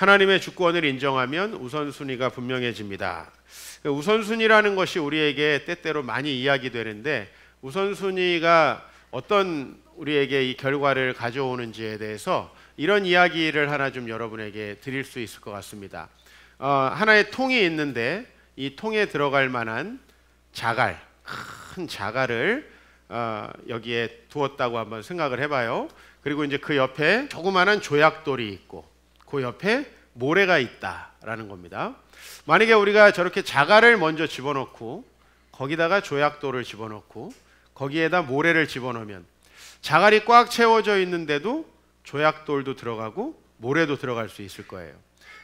하나님의 주권을 인정하면 우선순위가 분명해집니다. 우선순위라는 것이 우리에게 때때로 많이 이야기되는데 우선순위가 어떤 우리에게 이 결과를 가져오는지에 대해서 이런 이야기를 하나 좀 여러분에게 드릴 수 있을 것 같습니다. 어, 하나의 통이 있는데 이 통에 들어갈 만한 자갈, 큰 자갈을 어, 여기에 두었다고 한번 생각을 해봐요. 그리고 이제 그 옆에 조그마한 조약돌이 있고 그 옆에 모래가 있다라는 겁니다. 만약에 우리가 저렇게 자갈을 먼저 집어넣고 거기다가 조약돌을 집어넣고 거기에다 모래를 집어넣으면 자갈이 꽉 채워져 있는데도 조약돌도 들어가고 모래도 들어갈 수 있을 거예요.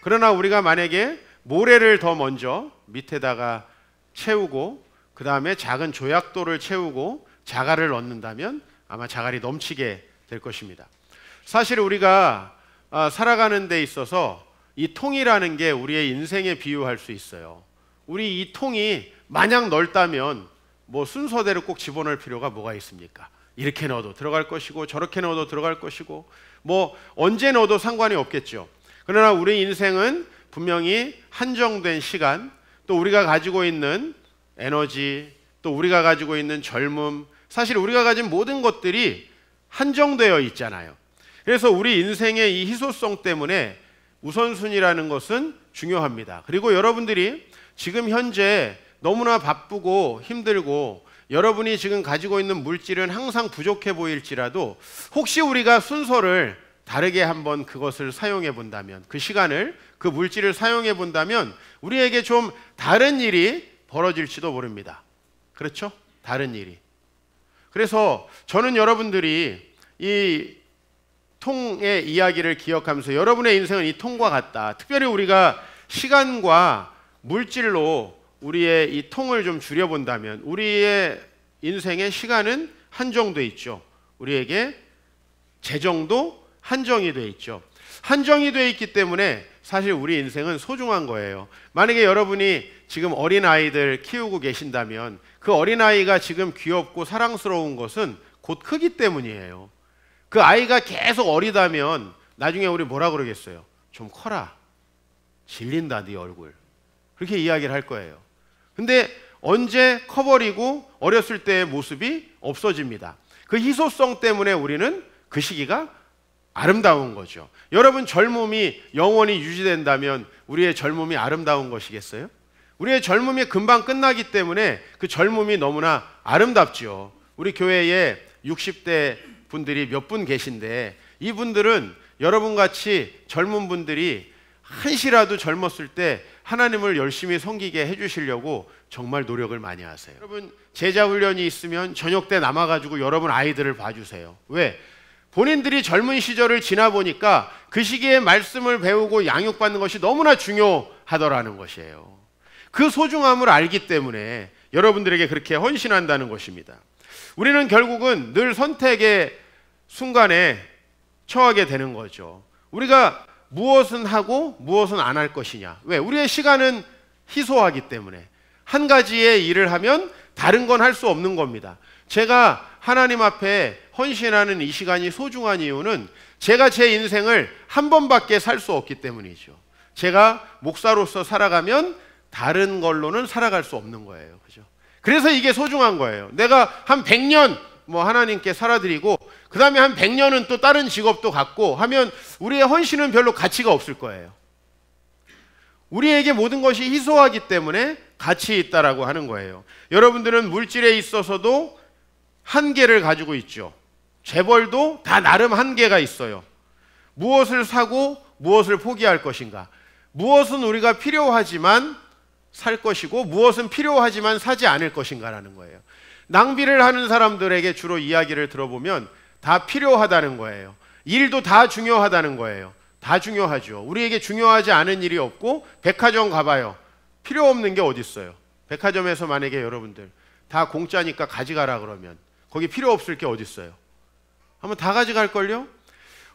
그러나 우리가 만약에 모래를 더 먼저 밑에다가 채우고 그 다음에 작은 조약돌을 채우고 자갈을 넣는다면 아마 자갈이 넘치게 될 것입니다. 사실 우리가 아, 살아가는 데 있어서 이 통이라는 게 우리의 인생에 비유할 수 있어요. 우리 이 통이 마냥 넓다면 뭐 순서대로 꼭 집어넣을 필요가 뭐가 있습니까? 이렇게 넣어도 들어갈 것이고 저렇게 넣어도 들어갈 것이고 뭐 언제 넣어도 상관이 없겠죠. 그러나 우리 인생은 분명히 한정된 시간 또 우리가 가지고 있는 에너지 또 우리가 가지고 있는 젊음 사실 우리가 가진 모든 것들이 한정되어 있잖아요. 그래서 우리 인생의 이 희소성 때문에 우선순위라는 것은 중요합니다. 그리고 여러분들이 지금 현재 너무나 바쁘고 힘들고 여러분이 지금 가지고 있는 물질은 항상 부족해 보일지라도 혹시 우리가 순서를 다르게 한번 그것을 사용해 본다면 그 시간을 그 물질을 사용해 본다면 우리에게 좀 다른 일이 벌어질지도 모릅니다. 그렇죠? 다른 일이. 그래서 저는 여러분들이 이 통의 이야기를 기억하면서 여러분의 인생은 이 통과 같다. 특별히 우리가 시간과 물질로 우리의 이 통을 좀 줄여본다면 우리의 인생의 시간은 한정돼 있죠. 우리에게 재정도 한정이 돼 있죠. 한정이 돼 있기 때문에 사실 우리 인생은 소중한 거예요. 만약에 여러분이 지금 어린 아이들 키우고 계신다면 그 어린 아이가 지금 귀엽고 사랑스러운 것은 곧 크기 때문이에요. 그 아이가 계속 어리다면 나중에 우리 뭐라 그러겠어요? 좀 커라. 질린다 네 얼굴. 그렇게 이야기를 할 거예요. 근데 언제 커버리고 어렸을 때의 모습이 없어집니다. 그 희소성 때문에 우리는 그 시기가 아름다운 거죠. 여러분 젊음이 영원히 유지된다면 우리의 젊음이 아름다운 것이겠어요? 우리의 젊음이 금방 끝나기 때문에 그 젊음이 너무나 아름답죠. 우리 교회에 60대 분들이 몇 분 계신데 이분들은 여러분 같이 젊은 분들이 한시라도 젊었을 때 하나님을 열심히 섬기게 해주시려고 정말 노력을 많이 하세요. 여러분 제자 훈련이 있으면 저녁 때 남아가지고 여러분 아이들을 봐주세요. 왜? 본인들이 젊은 시절을 지나 보니까 그 시기에 말씀을 배우고 양육받는 것이 너무나 중요하더라는 것이에요. 그 소중함을 알기 때문에 여러분들에게 그렇게 헌신한다는 것입니다. 우리는 결국은 늘 선택의 순간에 처하게 되는 거죠. 우리가 무엇은 하고 무엇은 안 할 것이냐. 왜? 우리의 시간은 희소하기 때문에 한 가지의 일을 하면 다른 건 할 수 없는 겁니다. 제가 하나님 앞에 헌신하는 이 시간이 소중한 이유는 제가 제 인생을 한 번밖에 살 수 없기 때문이죠. 제가 목사로서 살아가면 다른 걸로는 살아갈 수 없는 거예요. 그죠? 그래서 이게 소중한 거예요. 내가 한 100년 뭐 하나님께 살아드리고 그 다음에 한 100년은 또 다른 직업도 갖고 하면 우리의 헌신은 별로 가치가 없을 거예요. 우리에게 모든 것이 희소하기 때문에 가치 있다라고 하는 거예요. 여러분들은 물질에 있어서도 한계를 가지고 있죠. 재벌도 다 나름 한계가 있어요. 무엇을 사고 무엇을 포기할 것인가. 무엇은 우리가 필요하지만 살 것이고 무엇은 필요하지만 사지 않을 것인가라는 거예요. 낭비를 하는 사람들에게 주로 이야기를 들어보면 다 필요하다는 거예요. 일도 다 중요하다는 거예요. 다 중요하죠. 우리에게 중요하지 않은 일이 없고 백화점 가봐요. 필요 없는 게 어디 있어요? 백화점에서 만약에 여러분들 다 공짜니까 가져가라 그러면 거기 필요 없을 게 어디 있어요? 한번 다 가져갈 걸요?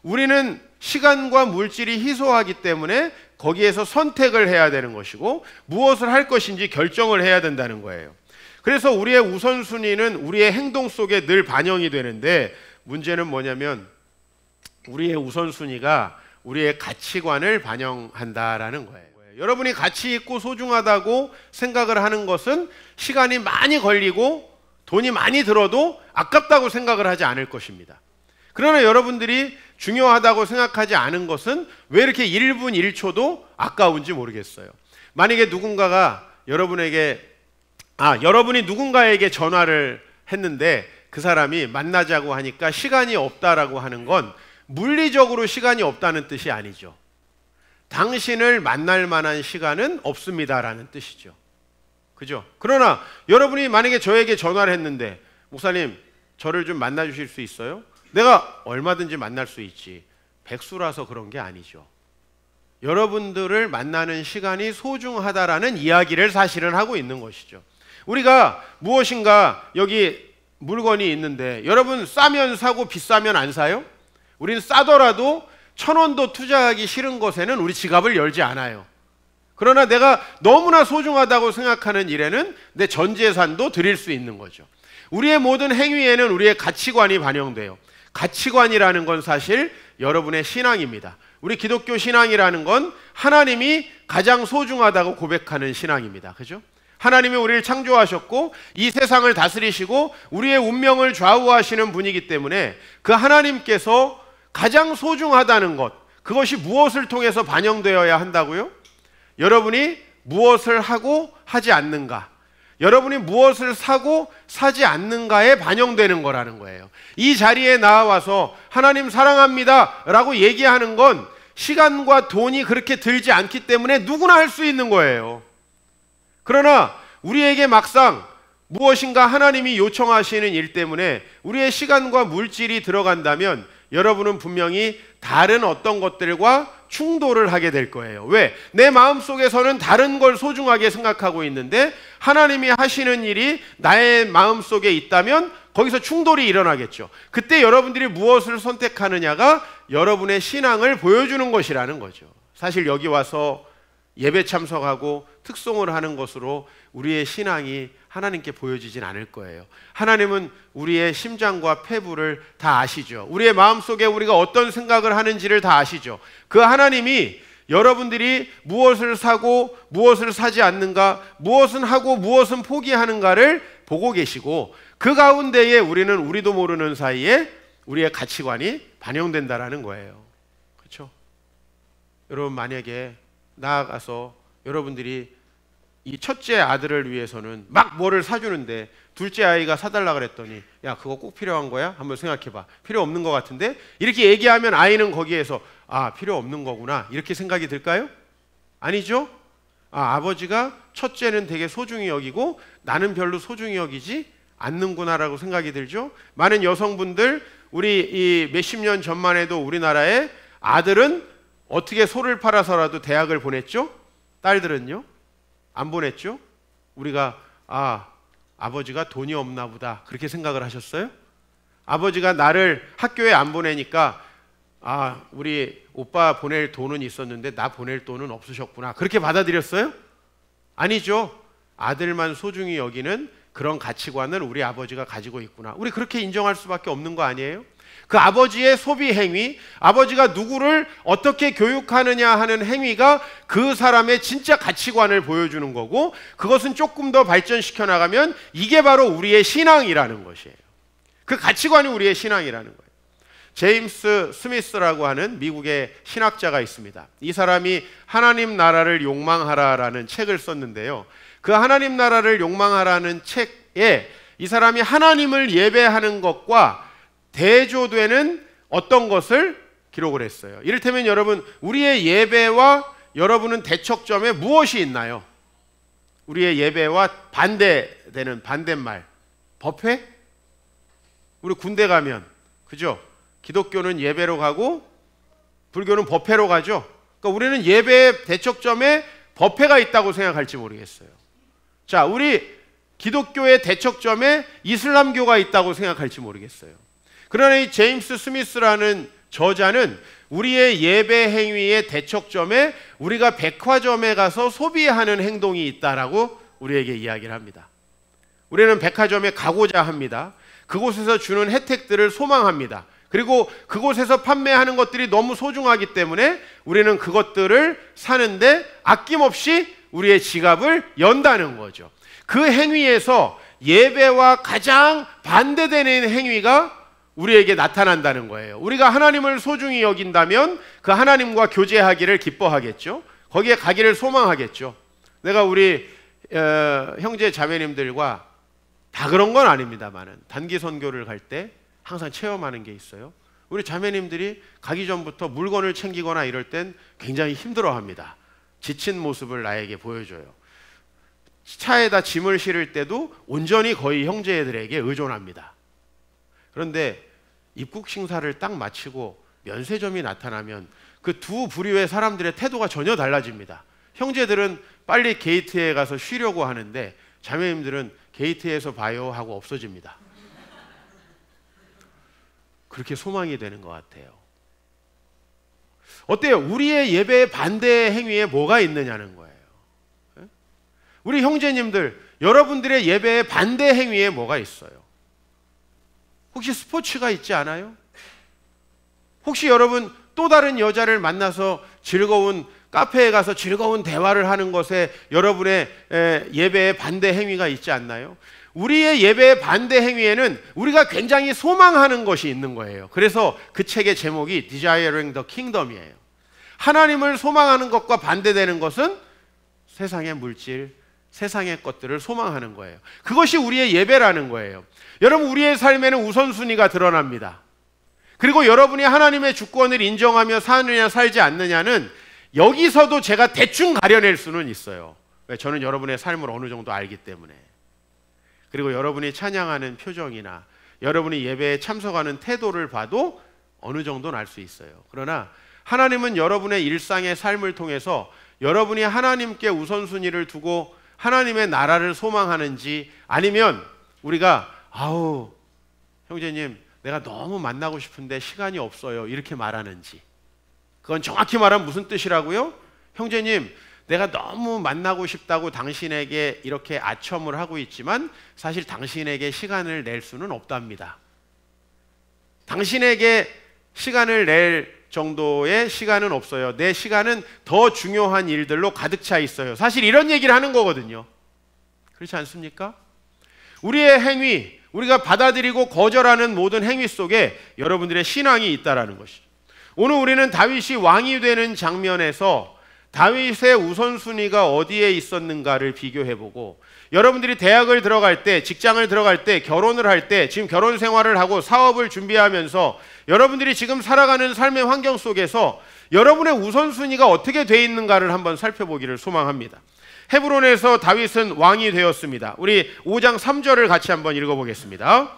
우리는 시간과 물질이 희소하기 때문에 거기에서 선택을 해야 되는 것이고 무엇을 할 것인지 결정을 해야 된다는 거예요. 그래서 우리의 우선순위는 우리의 행동 속에 늘 반영이 되는데 문제는 뭐냐면 우리의 우선순위가 우리의 가치관을 반영한다라는 거예요. 여러분이 가치 있고 소중하다고 생각을 하는 것은 시간이 많이 걸리고 돈이 많이 들어도 아깝다고 생각을 하지 않을 것입니다. 그러나 여러분들이 중요하다고 생각하지 않은 것은 왜 이렇게 1분 1초도 아까운지 모르겠어요. 만약에 누군가가 여러분에게 아, 여러분이 누군가에게 전화를 했는데 그 사람이 만나자고 하니까 시간이 없다라고 하는 건 물리적으로 시간이 없다는 뜻이 아니죠. 당신을 만날 만한 시간은 없습니다라는 뜻이죠. 그죠? 그러나 여러분이 만약에 저에게 전화를 했는데 목사님 저를 좀 만나 주실 수 있어요? 내가 얼마든지 만날 수 있지. 백수라서 그런 게 아니죠. 여러분들을 만나는 시간이 소중하다라는 이야기를 사실은 하고 있는 것이죠. 우리가 무엇인가 여기 물건이 있는데 여러분 싸면 사고 비싸면 안 사요? 우린 싸더라도 천 원도 투자하기 싫은 것에는 우리 지갑을 열지 않아요. 그러나 내가 너무나 소중하다고 생각하는 일에는 내 전 재산도 드릴 수 있는 거죠. 우리의 모든 행위에는 우리의 가치관이 반영돼요. 가치관이라는 건 사실 여러분의 신앙입니다. 우리 기독교 신앙이라는 건 하나님이 가장 소중하다고 고백하는 신앙입니다. 그죠? 하나님이 우리를 창조하셨고 이 세상을 다스리시고 우리의 운명을 좌우하시는 분이기 때문에 그 하나님께서 가장 소중하다는 것, 그것이 무엇을 통해서 반영되어야 한다고요? 여러분이 무엇을 하고 하지 않는가? 여러분이 무엇을 사고 사지 않는가에 반영되는 거라는 거예요. 이 자리에 나와서 하나님 사랑합니다 라고 얘기하는 건 시간과 돈이 그렇게 들지 않기 때문에 누구나 할 수 있는 거예요. 그러나 우리에게 막상 무엇인가 하나님이 요청하시는 일 때문에 우리의 시간과 물질이 들어간다면 여러분은 분명히 다른 어떤 것들과 충돌을 하게 될 거예요. 왜? 내 마음 속에서는 다른 걸 소중하게 생각하고 있는데 하나님이 하시는 일이 나의 마음 속에 있다면 거기서 충돌이 일어나겠죠. 그때 여러분들이 무엇을 선택하느냐가 여러분의 신앙을 보여주는 것이라는 거죠. 사실 여기 와서 예배 참석하고 특송을 하는 것으로 우리의 신앙이 하나님께 보여지진 않을 거예요. 하나님은 우리의 심장과 폐부를 다 아시죠. 우리의 마음속에 우리가 어떤 생각을 하는지를 다 아시죠. 그 하나님이 여러분들이 무엇을 사고 무엇을 사지 않는가, 무엇은 하고 무엇은 포기하는가를 보고 계시고 그 가운데에 우리는 우리도 모르는 사이에 우리의 가치관이 반영된다라는 거예요. 그렇죠? 여러분 만약에 나아가서 여러분들이 이 첫째 아들을 위해서는 막 뭐를 사주는데 둘째 아이가 사달라 그랬더니 야 그거 꼭 필요한 거야? 한번 생각해봐 필요 없는 것 같은데 이렇게 얘기하면 아이는 거기에서 아 필요 없는 거구나 이렇게 생각이 들까요? 아니죠? 아 아버지가 첫째는 되게 소중히 여기고 나는 별로 소중히 여기지 않는구나라고 생각이 들죠. 많은 여성분들 우리 이 몇십 년 전만 해도 우리나라에 아들은 어떻게 소를 팔아서라도 대학을 보냈죠. 딸들은요? 안 보냈죠? 우리가 아, 아버지가 돈이 없나 보다. 그렇게 생각을 하셨어요? 아버지가 나를 학교에 안 보내니까 아, 우리 오빠 보낼 돈은 있었는데 나 보낼 돈은 없으셨구나. 그렇게 받아들였어요? 아니죠. 아들만 소중히 여기는 그런 가치관을 우리 아버지가 가지고 있구나. 우리 그렇게 인정할 수밖에 없는 거 아니에요? 그 아버지의 소비 행위, 아버지가 누구를 어떻게 교육하느냐 하는 행위가 그 사람의 진짜 가치관을 보여주는 거고 그것은 조금 더 발전시켜 나가면 이게 바로 우리의 신앙이라는 것이에요. 그 가치관이 우리의 신앙이라는 거예요. 제임스 스미스라고 하는 미국의 신학자가 있습니다. 이 사람이 하나님 나라를 욕망하라라는 책을 썼는데요. 그 하나님 나라를 욕망하라는 책에 이 사람이 하나님을 예배하는 것과 대조되는 어떤 것을 기록을 했어요. 이를테면 여러분, 우리의 예배와 여러분은 대척점에 무엇이 있나요? 우리의 예배와 반대되는 반대말. 법회? 우리 군대 가면, 그죠? 기독교는 예배로 가고, 불교는 법회로 가죠? 그러니까 우리는 예배의 대척점에 법회가 있다고 생각할지 모르겠어요. 자, 우리 기독교의 대척점에 이슬람교가 있다고 생각할지 모르겠어요. 그러나 이 제임스 스미스라는 저자는 우리의 예배 행위의 대척점에 우리가 백화점에 가서 소비하는 행동이 있다라고 우리에게 이야기를 합니다. 우리는 백화점에 가고자 합니다. 그곳에서 주는 혜택들을 소망합니다. 그리고 그곳에서 판매하는 것들이 너무 소중하기 때문에 우리는 그것들을 사는데 아낌없이 우리의 지갑을 연다는 거죠. 그 행위에서 예배와 가장 반대되는 행위가 우리에게 나타난다는 거예요. 우리가 하나님을 소중히 여긴다면 그 하나님과 교제하기를 기뻐하겠죠. 거기에 가기를 소망하겠죠. 내가 우리 어, 형제 자매님들과 다 그런 건 아닙니다만은 단기 선교를 갈 때 항상 체험하는 게 있어요. 우리 자매님들이 가기 전부터 물건을 챙기거나 이럴 땐 굉장히 힘들어합니다. 지친 모습을 나에게 보여줘요. 차에다 짐을 실을 때도 온전히 거의 형제들에게 의존합니다. 그런데 입국 심사를 딱 마치고 면세점이 나타나면 그 두 부류의 사람들의 태도가 전혀 달라집니다. 형제들은 빨리 게이트에 가서 쉬려고 하는데 자매님들은 게이트에서 봐요 하고 없어집니다. 그렇게 소망이 되는 것 같아요. 어때요? 우리의 예배 반대 행위에 뭐가 있느냐는 거예요. 예? 우리 형제님들, 여러분들의 예배 반대 행위에 뭐가 있어요? 혹시 스포츠가 있지 않아요? 혹시 여러분 또 다른 여자를 만나서 즐거운 카페에 가서 즐거운 대화를 하는 것에 여러분의 예배에 반대 행위가 있지 않나요? 우리의 예배의 반대 행위에는 우리가 굉장히 소망하는 것이 있는 거예요. 그래서 그 책의 제목이 Desiring the Kingdom이에요. 하나님을 소망하는 것과 반대되는 것은 세상의 물질, 세상의 것들을 소망하는 거예요. 그것이 우리의 예배라는 거예요. 여러분 우리의 삶에는 우선순위가 드러납니다. 그리고 여러분이 하나님의 주권을 인정하며 사느냐 살지 않느냐는 여기서도 제가 대충 가려낼 수는 있어요. 왜? 저는 여러분의 삶을 어느 정도 알기 때문에. 그리고 여러분이 찬양하는 표정이나 여러분이 예배에 참석하는 태도를 봐도 어느 정도는 알 수 있어요. 그러나 하나님은 여러분의 일상의 삶을 통해서 여러분이 하나님께 우선순위를 두고 하나님의 나라를 소망하는지 아니면 우리가 아우, 형제님, 내가 너무 만나고 싶은데 시간이 없어요. 이렇게 말하는지. 그건 정확히 말하면 무슨 뜻이라고요? 형제님, 내가 너무 만나고 싶다고 당신에게 이렇게 아첨을 하고 있지만 사실 당신에게 시간을 낼 수는 없답니다. 당신에게 시간을 낼 정도의 시간은 없어요. 내 시간은 더 중요한 일들로 가득 차 있어요. 사실 이런 얘기를 하는 거거든요. 그렇지 않습니까? 우리의 행위, 우리가 받아들이고 거절하는 모든 행위 속에 여러분들의 신앙이 있다라는 것이죠. 오늘 우리는 다윗이 왕이 되는 장면에서 다윗의 우선순위가 어디에 있었는가를 비교해보고 여러분들이 대학을 들어갈 때, 직장을 들어갈 때, 결혼을 할 때, 지금 결혼 생활을 하고 사업을 준비하면서 여러분들이 지금 살아가는 삶의 환경 속에서 여러분의 우선순위가 어떻게 돼 있는가를 한번 살펴보기를 소망합니다. 헤브론에서 다윗은 왕이 되었습니다. 우리 5장 3절을 같이 한번 읽어보겠습니다.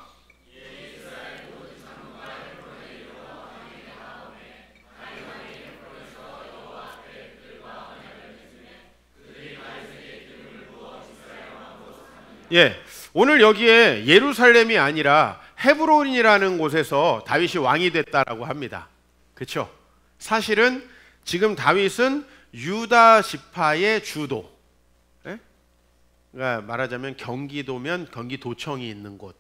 예, 오늘 여기에 예루살렘이 아니라 헤브론이라는 곳에서 다윗이 왕이 됐다라고 합니다. 그렇죠? 사실은 지금 다윗은 유다 지파의 주도 그러니까 말하자면 경기도면 경기도청이 있는 곳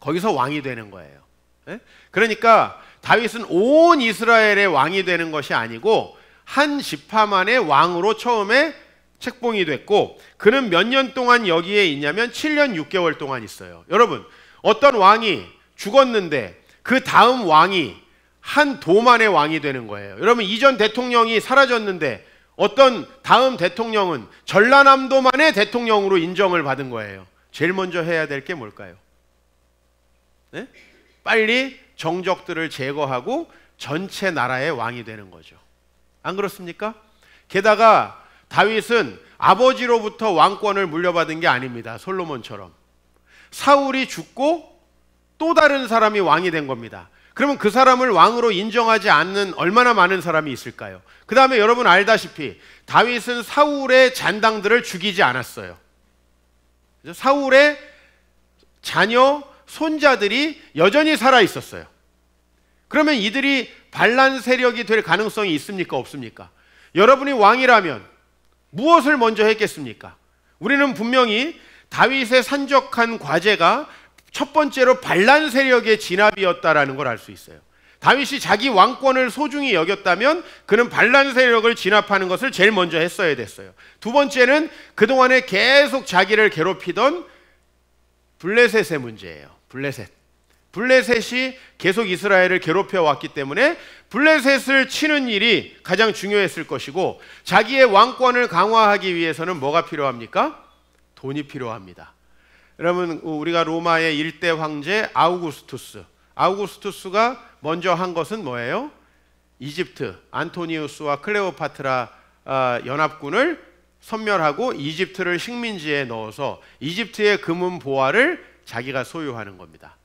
거기서 왕이 되는 거예요. 예? 그러니까 다윗은 온 이스라엘의 왕이 되는 것이 아니고 한 지파만의 왕으로 처음에 책봉이 됐고 그는 몇 년 동안 여기에 있냐면 7년 6개월 동안 있어요. 여러분 어떤 왕이 죽었는데 그 다음 왕이 한 도만의 왕이 되는 거예요. 여러분 이전 대통령이 사라졌는데 어떤 다음 대통령은 전라남도만의 대통령으로 인정을 받은 거예요. 제일 먼저 해야 될 게 뭘까요? 네? 빨리 정적들을 제거하고 전체 나라의 왕이 되는 거죠. 안 그렇습니까? 게다가 다윗은 아버지로부터 왕권을 물려받은 게 아닙니다. 솔로몬처럼. 사울이 죽고 또 다른 사람이 왕이 된 겁니다. 그러면 그 사람을 왕으로 인정하지 않는 얼마나 많은 사람이 있을까요? 그 다음에 여러분 알다시피 다윗은 사울의 잔당들을 죽이지 않았어요. 사울의 자녀, 손자들이 여전히 살아 있었어요. 그러면 이들이 반란 세력이 될 가능성이 있습니까? 없습니까? 여러분이 왕이라면 무엇을 먼저 했겠습니까? 우리는 분명히 다윗의 산적한 과제가 첫 번째로 반란 세력의 진압이었다라는 걸 알 수 있어요. 다윗이 자기 왕권을 소중히 여겼다면 그는 반란 세력을 진압하는 것을 제일 먼저 했어야 됐어요. 두 번째는 그동안에 계속 자기를 괴롭히던 블레셋의 문제예요. 블레셋. 블레셋이 계속 이스라엘을 괴롭혀 왔기 때문에 블레셋을 치는 일이 가장 중요했을 것이고 자기의 왕권을 강화하기 위해서는 뭐가 필요합니까? 돈이 필요합니다. 여러분 우리가 로마의 일대 황제 아우구스투스 아우구스투스가 먼저 한 것은 뭐예요? 이집트 안토니우스와 클레오파트라 아, 연합군을 선멸하고 이집트를 식민지에 넣어서 이집트의 금은 보화를 자기가 소유하는 겁니다.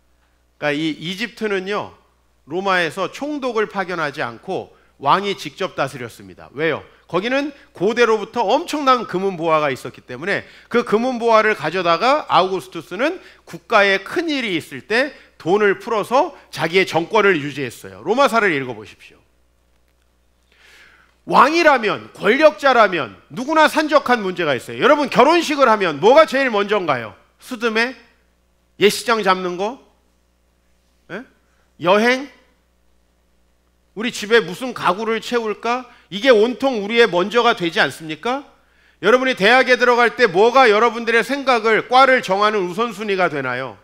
그러니까 이 이집트는요 로마에서 총독을 파견하지 않고 왕이 직접 다스렸습니다. 왜요? 거기는 고대로부터 엄청난 금은 보화가 있었기 때문에 그 금은 보화를 가져다가 아우구스투스는 국가에 큰 일이 있을 때 돈을 풀어서 자기의 정권을 유지했어요. 로마사를 읽어 보십시오. 왕이라면 권력자라면 누구나 산적한 문제가 있어요. 여러분 결혼식을 하면 뭐가 제일 먼저인가요? 수드메 예시장 잡는 거? 에? 예? 여행? 우리 집에 무슨 가구를 채울까? 이게 온통 우리의 먼저가 되지 않습니까? 여러분이 대학에 들어갈 때 뭐가 여러분들의 생각을, 과를 정하는 우선순위가 되나요?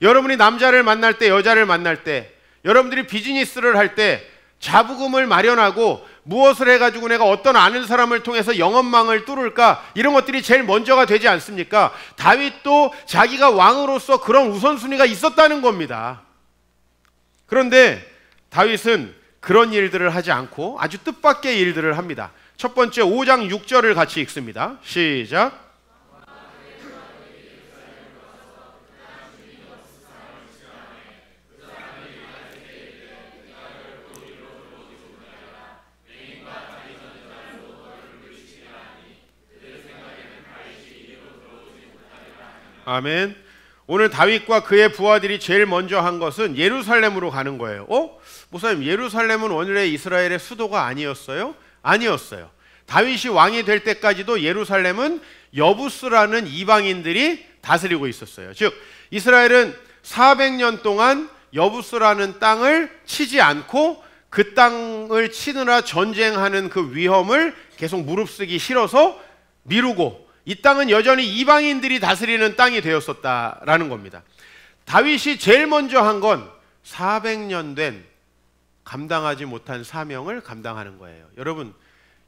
여러분이 남자를 만날 때, 여자를 만날 때, 여러분들이 비즈니스를 할 때, 자부금을 마련하고 무엇을 해가지고 내가 어떤 아는 사람을 통해서 영업망을 뚫을까 이런 것들이 제일 먼저가 되지 않습니까? 다윗도 자기가 왕으로서 그런 우선순위가 있었다는 겁니다. 그런데 다윗은 그런 일들을 하지 않고 아주 뜻밖의 일들을 합니다. 첫 번째 5장 6절을 같이 읽습니다. 시작. 아멘. 오늘 다윗과 그의 부하들이 제일 먼저 한 것은 예루살렘으로 가는 거예요. 어? 목사님, 예루살렘은 원래 이스라엘의 수도가 아니었어요? 아니었어요. 다윗이 왕이 될 때까지도 예루살렘은 여부스라는 이방인들이 다스리고 있었어요. 즉, 이스라엘은 400년 동안 여부스라는 땅을 치지 않고 그 땅을 치느라 전쟁하는 그 위험을 계속 무릅쓰기 싫어서 미루고 이 땅은 여전히 이방인들이 다스리는 땅이 되었었다라는 겁니다. 다윗이 제일 먼저 한 건 400년 된 감당하지 못한 사명을 감당하는 거예요. 여러분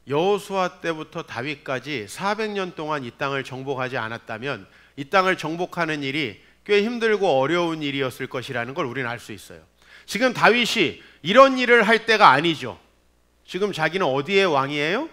여호수아 때부터 다윗까지 400년 동안 이 땅을 정복하지 않았다면 이 땅을 정복하는 일이 꽤 힘들고 어려운 일이었을 것이라는 걸 우리는 알 수 있어요. 지금 다윗이 이런 일을 할 때가 아니죠. 지금 자기는 어디의 왕이에요?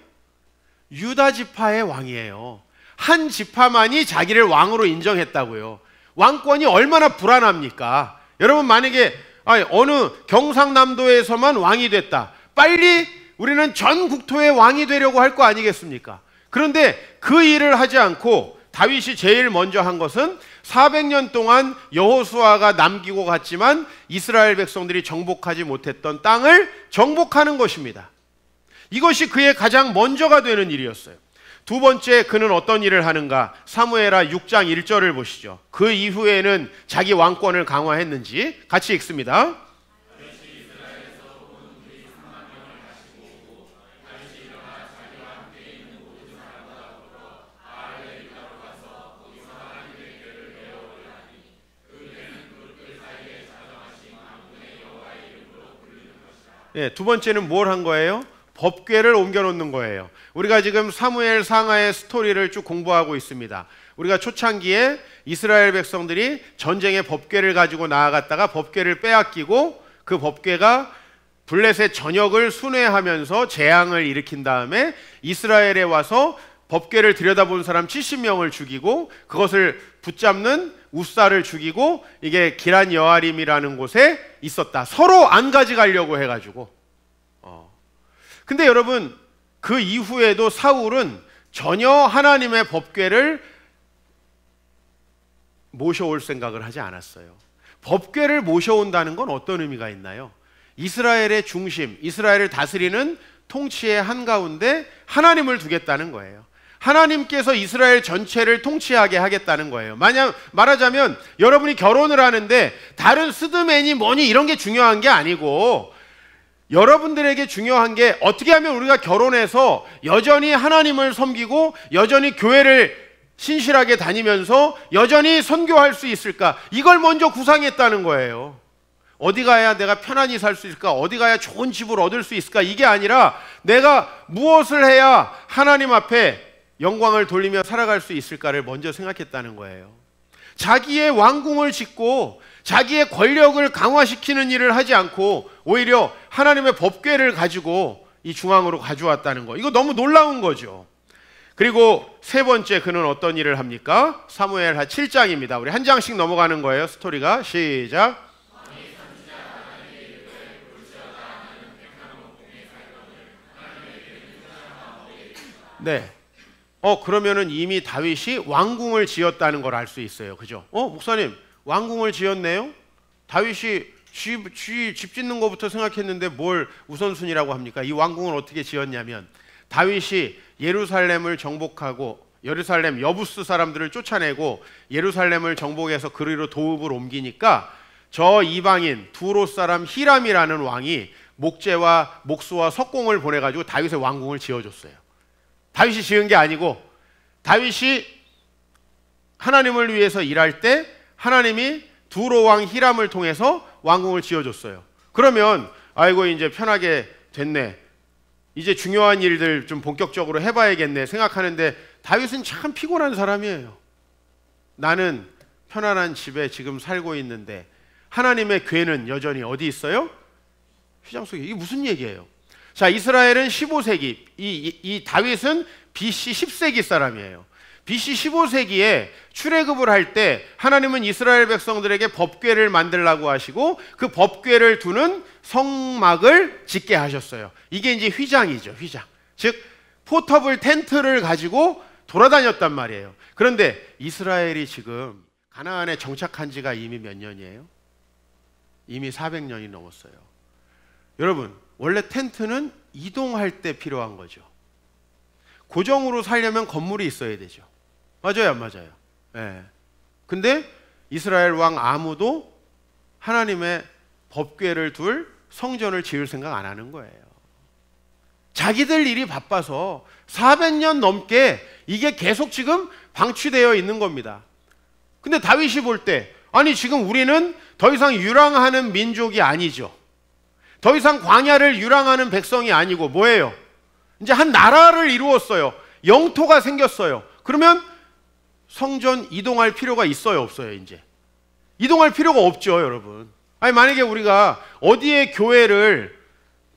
유다 지파의 왕이에요. 한 지파만이 자기를 왕으로 인정했다고요. 왕권이 얼마나 불안합니까? 여러분 만약에 아니, 어느 경상남도에서만 왕이 됐다. 빨리 우리는 전 국토의 왕이 되려고 할 거 아니겠습니까? 그런데 그 일을 하지 않고 다윗이 제일 먼저 한 것은 400년 동안 여호수아가 남기고 갔지만 이스라엘 백성들이 정복하지 못했던 땅을 정복하는 것입니다. 이것이 그의 가장 먼저가 되는 일이었어요. 두 번째 그는 어떤 일을 하는가? 사무에라 6장 1절을 보시죠. 그 이후에는 자기 왕권을 강화했는지 같이 읽습니다. 예, 두 번째는 뭘 한 거예요? 법궤를 옮겨놓는 거예요. 우리가 지금 사무엘 상하의 스토리를 쭉 공부하고 있습니다. 우리가 초창기에 이스라엘 백성들이 전쟁의 법궤를 가지고 나아갔다가 법궤를 빼앗기고 그 법궤가 블렛의 전역을 순회하면서 재앙을 일으킨 다음에 이스라엘에 와서 법궤를 들여다본 사람 70명을 죽이고 그것을 붙잡는 우사를 죽이고 이게 기란 여아림이라는 곳에 있었다. 서로 안 가져가려고 해가지고 근데 여러분 그 이후에도 사울은 전혀 하나님의 법궤를 모셔올 생각을 하지 않았어요. 법궤를 모셔온다는 건 어떤 의미가 있나요? 이스라엘의 중심, 이스라엘을 다스리는 통치의 한가운데 하나님을 두겠다는 거예요. 하나님께서 이스라엘 전체를 통치하게 하겠다는 거예요. 만약 말하자면 여러분이 결혼을 하는데 다른 스드맨이 뭐니 이런 게 중요한 게 아니고 여러분들에게 중요한 게 어떻게 하면 우리가 결혼해서 여전히 하나님을 섬기고 여전히 교회를 신실하게 다니면서 여전히 선교할 수 있을까? 이걸 먼저 구상했다는 거예요. 어디 가야 내가 편안히 살 수 있을까? 어디 가야 좋은 집을 얻을 수 있을까? 이게 아니라 내가 무엇을 해야 하나님 앞에 영광을 돌리며 살아갈 수 있을까를 먼저 생각했다는 거예요. 자기의 왕궁을 짓고 자기의 권력을 강화시키는 일을 하지 않고 오히려 하나님의 법궤를 가지고 이 중앙으로 가져왔다는 거. 이거 너무 놀라운 거죠. 그리고 세 번째 그는 어떤 일을 합니까? 사무엘 하 7장입니다. 우리 한 장씩 넘어가는 거예요. 스토리가 시작. 네. 어 그러면은 이미 다윗이 왕궁을 지었다는 걸 알 수 있어요. 그죠? 어 목사님 왕궁을 지었네요. 다윗이 집, 집 짓는 것부터 생각했는데 뭘 우선순위라고 합니까? 이 왕궁을 어떻게 지었냐면 다윗이 예루살렘을 정복하고 예루살렘 여부스 사람들을 쫓아내고 예루살렘을 정복해서 그리로 도읍을 옮기니까 저 이방인 두로 사람 히람이라는 왕이 목재와 목수와 석공을 보내가지고 다윗의 왕궁을 지어줬어요. 다윗이 지은 게 아니고 다윗이 하나님을 위해서 일할 때 하나님이 두로 왕 히람을 통해서 왕궁을 지어줬어요. 그러면 아이고 이제 편하게 됐네. 이제 중요한 일들 좀 본격적으로 해봐야겠네 생각하는데 다윗은 참 피곤한 사람이에요. 나는 편안한 집에 지금 살고 있는데 하나님의 괴는 여전히 어디 있어요? 휘장 속에 이게 무슨 얘기예요? 자 이스라엘은 15세기 이, 이, 이 다윗은 BC 10세기 사람이에요. BC 15세기에 출애굽을 할 때 하나님은 이스라엘 백성들에게 법궤를 만들라고 하시고 그 법궤를 두는 성막을 짓게 하셨어요. 이게 이제 휘장이죠, 휘장. 즉 포터블 텐트를 가지고 돌아다녔단 말이에요. 그런데 이스라엘이 지금 가나안에 정착한 지가 이미 몇 년이에요? 이미 400년이 넘었어요. 여러분, 원래 텐트는 이동할 때 필요한 거죠. 고정으로 살려면 건물이 있어야 되죠. 맞아요, 안 맞아요. 예. 근데 이스라엘 왕 아무도 하나님의 법궤를 둘 성전을 지을 생각 안 하는 거예요. 자기들 일이 바빠서 400년 넘게 이게 계속 지금 방치되어 있는 겁니다. 근데 다윗이 볼 때, 아니, 지금 우리는 더 이상 유랑하는 민족이 아니죠. 더 이상 광야를 유랑하는 백성이 아니고 뭐예요? 이제 한 나라를 이루었어요. 영토가 생겼어요. 그러면 성전 이동할 필요가 있어요, 없어요, 이제? 이동할 필요가 없죠, 여러분. 아니, 만약에 우리가 어디에 교회를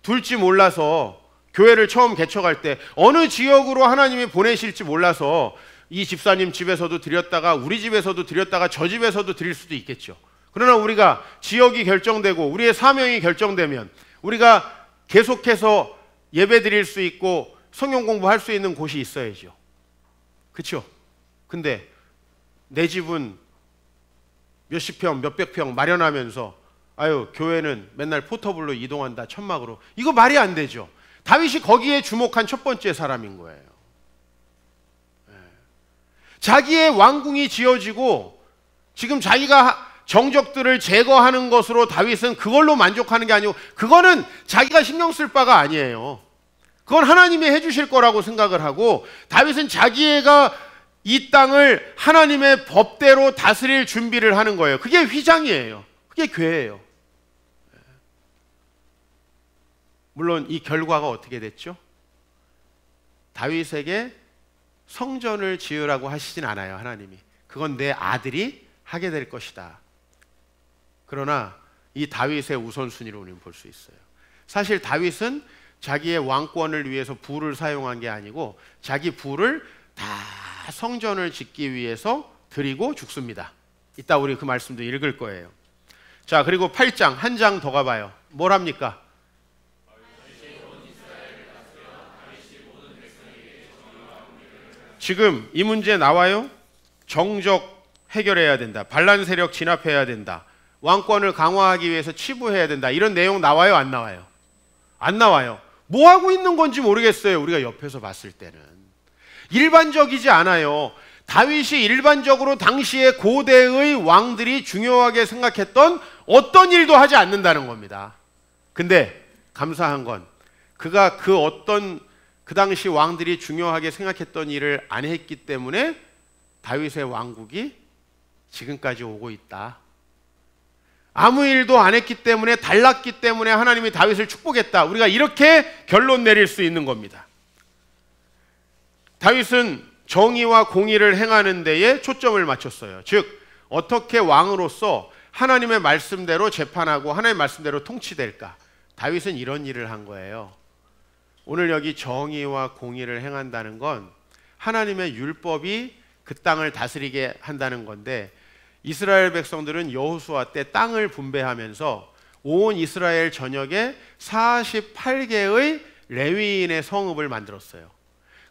둘지 몰라서 교회를 처음 개척할 때 어느 지역으로 하나님이 보내실지 몰라서 이 집사님 집에서도 드렸다가 우리 집에서도 드렸다가 저 집에서도 드릴 수도 있겠죠. 그러나 우리가 지역이 결정되고 우리의 사명이 결정되면 우리가 계속해서 예배 드릴 수 있고 성경 공부할 수 있는 곳이 있어야죠. 그렇죠? 근데 내 집은 몇십 평, 몇백 평 마련하면서 아유, 교회는 맨날 포터블로 이동한다, 천막으로. 이거 말이 안 되죠. 다윗이 거기에 주목한 첫 번째 사람인 거예요. 예. 자기의 왕궁이 지어지고 지금 자기가 정적들을 제거하는 것으로 다윗은 그걸로 만족하는 게 아니고 그거는 자기가 신경 쓸 바가 아니에요. 그건 하나님이 해주실 거라고 생각을 하고 다윗은 자기가 이 땅을 하나님의 법대로 다스릴 준비를 하는 거예요. 그게 휘장이에요. 그게 괴예요 물론 이 결과가 어떻게 됐죠? 다윗에게 성전을 지으라고 하시진 않아요, 하나님이. 그건 내 아들이 하게 될 것이다. 그러나 이 다윗의 우선순위로 우리는 볼 수 있어요. 사실 다윗은 자기의 왕권을 위해서 부를 사용한 게 아니고 자기 부를 다 성전을 짓기 위해서 드리고 죽습니다. 이따 우리 그 말씀도 읽을 거예요. 자, 그리고 8장 한 장 더 가봐요. 뭘 합니까? 지금 이 문제 나와요. 정적 해결해야 된다. 반란 세력 진압해야 된다. 왕권을 강화하기 위해서 치부해야 된다. 이런 내용 나와요, 안 나와요? 안 나와요. 뭐 하고 있는 건지 모르겠어요. 우리가 옆에서 봤을 때는. 일반적이지 않아요. 다윗이 일반적으로 당시의 고대의 왕들이 중요하게 생각했던 어떤 일도 하지 않는다는 겁니다. 근데 감사한 건 그가 그 어떤 그 당시 왕들이 중요하게 생각했던 일을 안 했기 때문에 다윗의 왕국이 지금까지 오고 있다. 아무 일도 안 했기 때문에 달랐기 때문에 하나님이 다윗을 축복했다. 우리가 이렇게 결론 내릴 수 있는 겁니다. 다윗은 정의와 공의를 행하는 데에 초점을 맞췄어요. 즉 어떻게 왕으로서 하나님의 말씀대로 재판하고 하나님의 말씀대로 통치될까? 다윗은 이런 일을 한 거예요. 오늘 여기 정의와 공의를 행한다는 건 하나님의 율법이 그 땅을 다스리게 한다는 건데 이스라엘 백성들은 여호수아 때 땅을 분배하면서 온 이스라엘 전역에 48개의 레위인의 성읍을 만들었어요.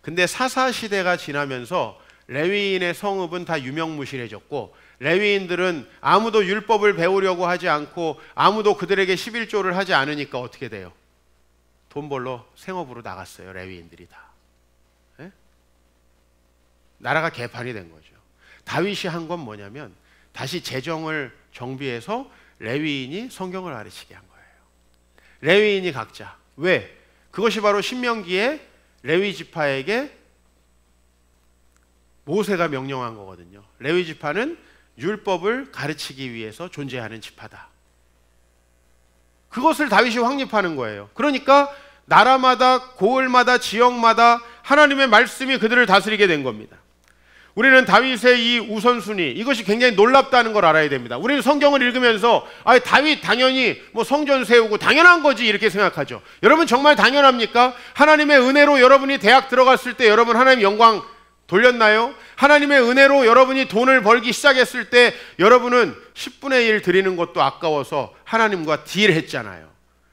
근데 사사 시대가 지나면서 레위인의 성읍은 다 유명무실해졌고 레위인들은 아무도 율법을 배우려고 하지 않고 아무도 그들에게 11조를 하지 않으니까 어떻게 돼요? 돈 벌러 생업으로 나갔어요. 레위인들이 다. 에? 예? 나라가 개판이 된 거죠. 다윗이 한 건 뭐냐면 다시 재정을 정비해서 레위인이 성경을 가르치게 한 거예요. 레위인이 각자 왜? 그것이 바로 신명기에 레위 지파에게 모세가 명령한 거거든요. 레위 지파는 율법을 가르치기 위해서 존재하는 지파다. 그것을 다윗이 확립하는 거예요. 그러니까 나라마다 고을마다 지역마다 하나님의 말씀이 그들을 다스리게 된 겁니다. 우리는 다윗의 이 우선순위 이것이 굉장히 놀랍다는 걸 알아야 됩니다. 우리는 성경을 읽으면서 아 다윗 당연히 뭐 성전 세우고 당연한 거지 이렇게 생각하죠. 여러분 정말 당연합니까? 하나님의 은혜로 여러분이 대학 들어갔을 때 여러분 하나님 영광 돌렸나요? 하나님의 은혜로 여러분이 돈을 벌기 시작했을 때 여러분은 10분의 1 드리는 것도 아까워서 하나님과 딜했잖아요.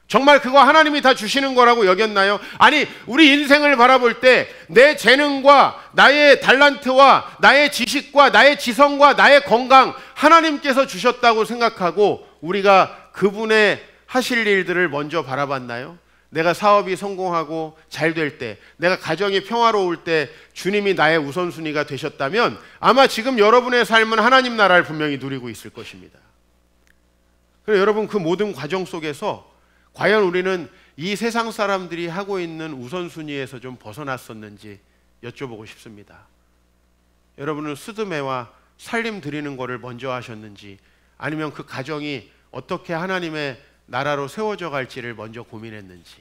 정말 그거 하나님이 다 주시는 거라고 여겼나요? 아니, 우리 인생을 바라볼 때 내 재능과 나의 달란트와 나의 지식과 나의 지성과 나의 건강 하나님께서 주셨다고 생각하고 우리가 그분의 하실 일들을 먼저 바라봤나요? 내가 사업이 성공하고 잘 될 때, 내가 가정이 평화로울 때 주님이 나의 우선순위가 되셨다면 아마 지금 여러분의 삶은 하나님 나라를 분명히 누리고 있을 것입니다. 그래서 여러분 그 모든 과정 속에서 과연 우리는 이 세상 사람들이 하고 있는 우선순위에서 좀 벗어났었는지 여쭤보고 싶습니다. 여러분은 스드메와 살림 드리는 것을 먼저 하셨는지 아니면 그 가정이 어떻게 하나님의 나라로 세워져 갈지를 먼저 고민했는지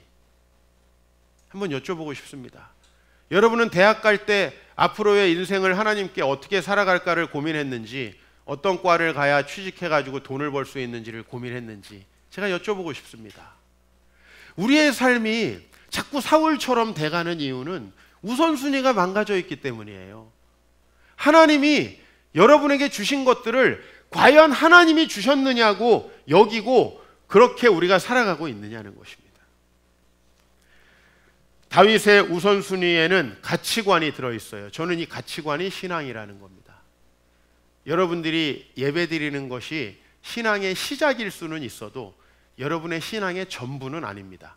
한번 여쭤보고 싶습니다. 여러분은 대학 갈 때 앞으로의 인생을 하나님께 어떻게 살아갈까를 고민했는지 어떤 과를 가야 취직해가지고 돈을 벌 수 있는지를 고민했는지 제가 여쭤보고 싶습니다. 우리의 삶이 자꾸 사울처럼 돼가는 이유는 우선순위가 망가져 있기 때문이에요. 하나님이 여러분에게 주신 것들을 과연 하나님이 주셨느냐고 여기고 그렇게 우리가 살아가고 있느냐는 것입니다. 다윗의 우선순위에는 가치관이 들어있어요. 저는 이 가치관이 신앙이라는 겁니다. 여러분들이 예배 드리는 것이 신앙의 시작일 수는 있어도 여러분의 신앙의 전부는 아닙니다.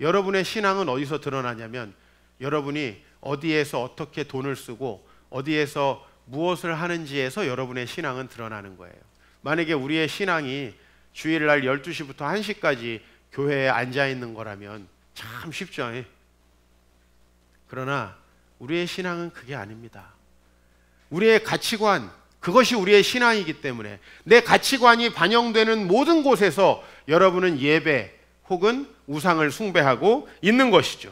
여러분의 신앙은 어디서 드러나냐면 여러분이 어디에서 어떻게 돈을 쓰고 어디에서 무엇을 하는지에서 여러분의 신앙은 드러나는 거예요. 만약에 우리의 신앙이 주일날 12시부터 1시까지 교회에 앉아 있는 거라면 참 쉽죠. 예? 그러나 우리의 신앙은 그게 아닙니다. 우리의 가치관, 그것이 우리의 신앙이기 때문에 내 가치관이 반영되는 모든 곳에서 여러분은 예배 혹은 우상을 숭배하고 있는 것이죠.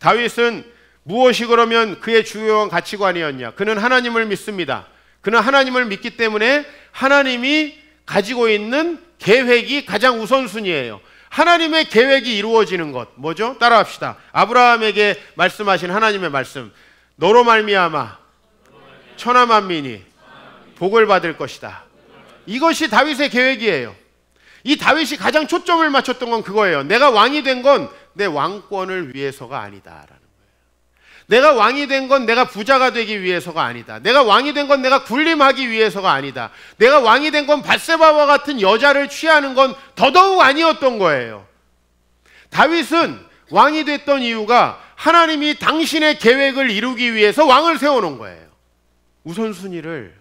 다윗은 무엇이 그러면 그의 주요한 가치관이었냐? 그는 하나님을 믿습니다. 그는 하나님을 믿기 때문에 하나님이 가지고 있는 계획이 가장 우선순위예요. 하나님의 계획이 이루어지는 것. 뭐죠? 따라합시다. 아브라함에게 말씀하신 하나님의 말씀. 너로 말미암아 천하 만민이 복을 받을 것이다. 이것이 다윗의 계획이에요. 이 다윗이 가장 초점을 맞췄던 건 그거예요. 내가 왕이 된 건 내 왕권을 위해서가 아니다라는 거예요. 내가 왕이 된 건 내가 부자가 되기 위해서가 아니다. 내가 왕이 된 건 내가 군림하기 위해서가 아니다. 내가 왕이 된 건 바세바와 같은 여자를 취하는 건 더더욱 아니었던 거예요. 다윗은 왕이 됐던 이유가 하나님이 당신의 계획을 이루기 위해서 왕을 세워놓은 거예요. 우선순위를